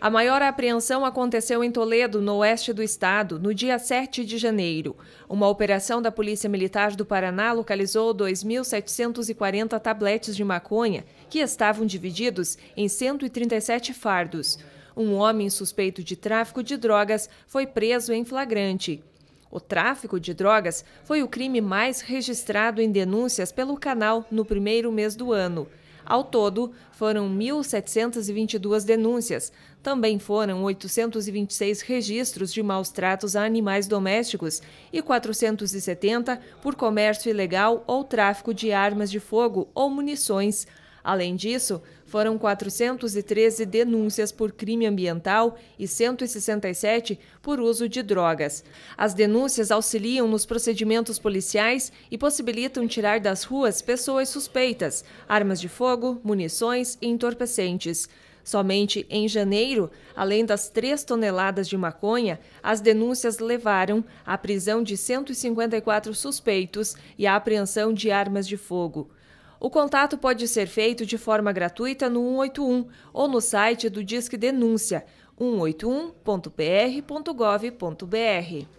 A maior apreensão aconteceu em Toledo, no oeste do estado, no dia 7 de janeiro. Uma operação da Polícia Militar do Paraná localizou 2.740 tabletes de maconha, que estavam divididos em 137 fardos. Um homem suspeito de tráfico de drogas foi preso em flagrante. O tráfico de drogas foi o crime mais registrado em denúncias pelo canal no primeiro mês do ano. Ao todo, foram 1.722 denúncias. Também foram 826 registros de maus tratos a animais domésticos e 470 por comércio ilegal ou tráfico de armas de fogo ou munições. Além disso, foram 413 denúncias por crime ambiental e 167 por uso de drogas. As denúncias auxiliam nos procedimentos policiais e possibilitam tirar das ruas pessoas suspeitas, armas de fogo, munições e entorpecentes. Somente em janeiro, além das 3 toneladas de maconha, as denúncias levaram à prisão de 154 suspeitos e à apreensão de armas de fogo. O contato pode ser feito de forma gratuita no 181 ou no site do Disque Denúncia 181.pr.gov.br.